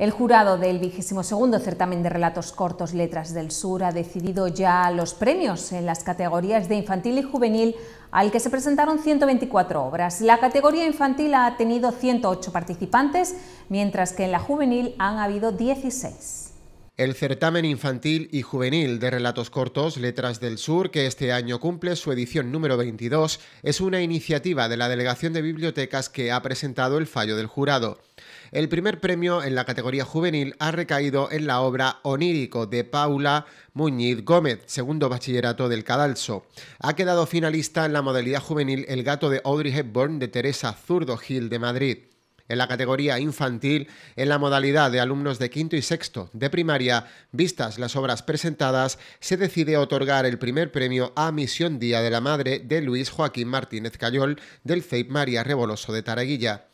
El jurado del vigésimo segundo certamen de relatos cortos Letras del Sur ha decidido ya los premios en las categorías de infantil y juvenil al que se presentaron 124 obras. La categoría infantil ha tenido 108 participantes, mientras que en la juvenil han habido 16. El certamen infantil y juvenil de relatos cortos Letras del Sur, que este año cumple su edición número 22, es una iniciativa de la Delegación de Bibliotecas que ha presentado el fallo del jurado. El primer premio en la categoría juvenil ha recaído en la obra Onírico de Paula Muñiz Gómez, segundo bachillerato del Cadalso. Ha quedado finalista en la modalidad juvenil El gato de Audrey Hepburn de Teresa Zurdo Gil de Madrid en la categoría infantil en la modalidad de alumnos de quinto y sexto de primaria. Vistas las obras presentadas, se decide otorgar el primer premio a Misión Día de la Madre de Luis Joaquín Martínez Cayol del CEIP María Reboloso de Taraguilla.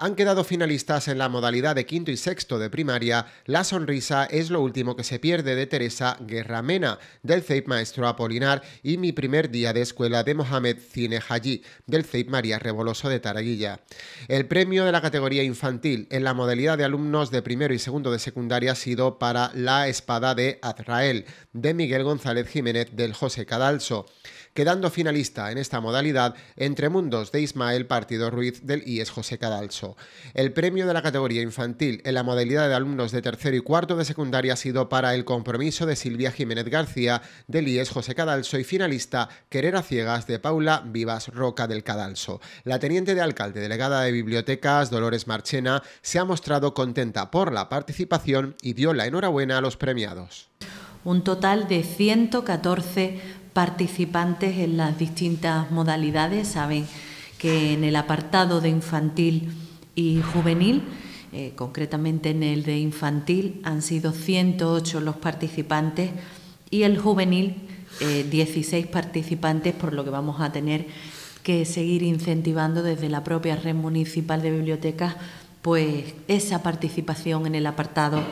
Han quedado finalistas en la modalidad de quinto y sexto de primaria. La sonrisa es lo último que se pierde de Teresa Guerramena, del CEIP Maestro Apolinar, y mi primer día de escuela de Mohamed Cine del CEIP María Reboloso de Taraguilla. El premio de la categoría infantil en la modalidad de alumnos de primero y segundo de secundaria ha sido para La Espada de Azrael, de Miguel González Jiménez, del José Cadalso quedando finalista en esta modalidad entre mundos de Ismael Partido Ruiz del IES José Cadalso. El premio de la categoría infantil en la modalidad de alumnos de tercero y cuarto de secundaria ha sido para el compromiso de Silvia Jiménez García del IES José Cadalso y finalista Querer Ciegas de Paula Vivas Roca del Cadalso. La teniente de alcalde delegada de bibliotecas, Dolores Marchena, se ha mostrado contenta por la participación y dio la enhorabuena a los premiados. Un total de 114 participantes en las distintas modalidades. Saben que en el apartado de infantil y juvenil, eh, concretamente en el de infantil, han sido 108 los participantes y el juvenil 16 eh, participantes, por lo que vamos a tener que seguir incentivando desde la propia red municipal de bibliotecas pues esa participación en el apartado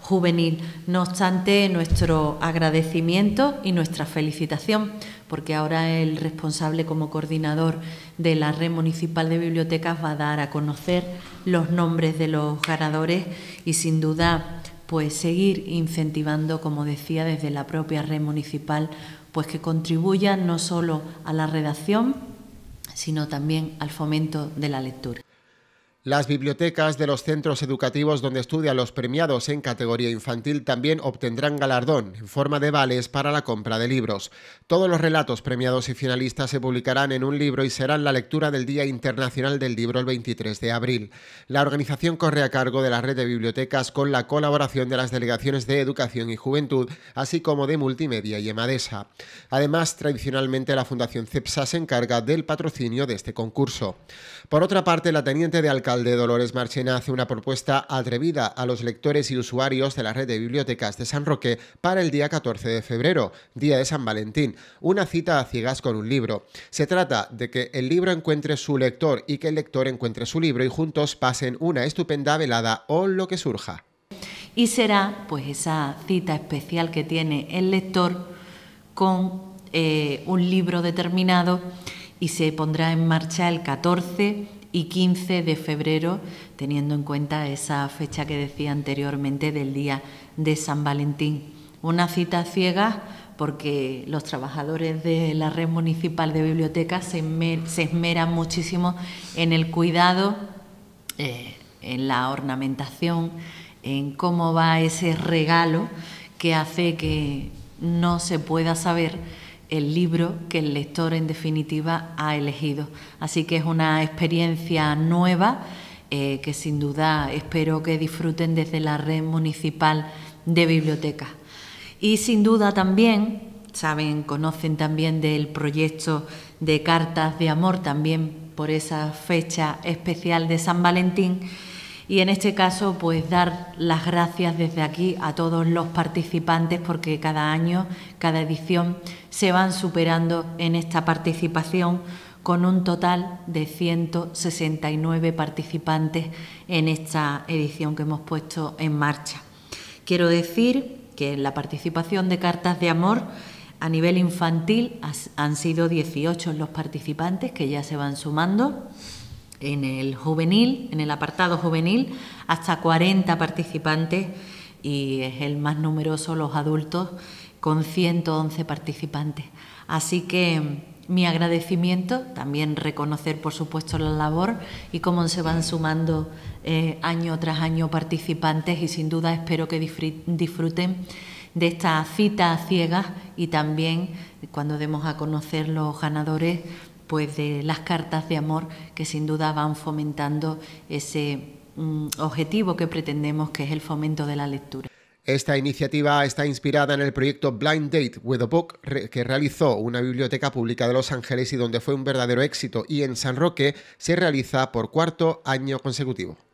juvenil. No obstante, nuestro agradecimiento y nuestra felicitación, porque ahora el responsable como coordinador de la Red Municipal de Bibliotecas va a dar a conocer los nombres de los ganadores y sin duda pues seguir incentivando, como decía, desde la propia red municipal, pues que contribuyan no solo a la redacción, sino también al fomento de la lectura. Las bibliotecas de los centros educativos donde estudian los premiados en categoría infantil también obtendrán galardón en forma de vales para la compra de libros. Todos los relatos premiados y finalistas se publicarán en un libro y serán la lectura del Día Internacional del Libro el 23 de abril. La organización corre a cargo de la red de bibliotecas con la colaboración de las delegaciones de Educación y Juventud, así como de Multimedia y Emadesa. Además, tradicionalmente la Fundación CEPSA se encarga del patrocinio de este concurso. Por otra parte, la teniente de alcalde de Dolores Marchena hace una propuesta atrevida a los lectores y usuarios de la red de bibliotecas de San Roque para el día 14 de febrero, día de San Valentín, una cita a ciegas con un libro. Se trata de que el libro encuentre su lector y que el lector encuentre su libro y juntos pasen una estupenda velada o lo que surja. Y será pues esa cita especial que tiene el lector con eh, un libro determinado y se pondrá en marcha el 14 y 15 de febrero, teniendo en cuenta esa fecha que decía anteriormente del día de San Valentín. Una cita ciega porque los trabajadores de la red municipal de bibliotecas se, esmeran muchísimo en el cuidado, eh, en la ornamentación, en cómo va ese regalo que hace que no se pueda saber el libro que el lector en definitiva ha elegido. Así que es una experiencia nueva eh, que sin duda espero que disfruten desde la red municipal de bibliotecas. Y sin duda también, saben, conocen también del proyecto de cartas de amor, también por esa fecha especial de San Valentín, y en este caso, pues dar las gracias desde aquí a todos los participantes porque cada año, cada edición, se van superando en esta participación con un total de 169 participantes en esta edición que hemos puesto en marcha. Quiero decir que la participación de Cartas de Amor a nivel infantil han sido 18 los participantes que ya se van sumando en el juvenil, en el apartado juvenil, hasta 40 participantes y es el más numeroso los adultos con 111 participantes. Así que mm, mi agradecimiento, también reconocer por supuesto la labor y cómo se van sumando eh, año tras año participantes y sin duda espero que disfruten de esta cita ciegas y también cuando demos a conocer los ganadores pues de las cartas de amor que sin duda van fomentando ese mm, objetivo que pretendemos que es el fomento de la lectura. Esta iniciativa está inspirada en el proyecto Blind Date with a Book que realizó una biblioteca pública de Los Ángeles y donde fue un verdadero éxito y en San Roque se realiza por cuarto año consecutivo.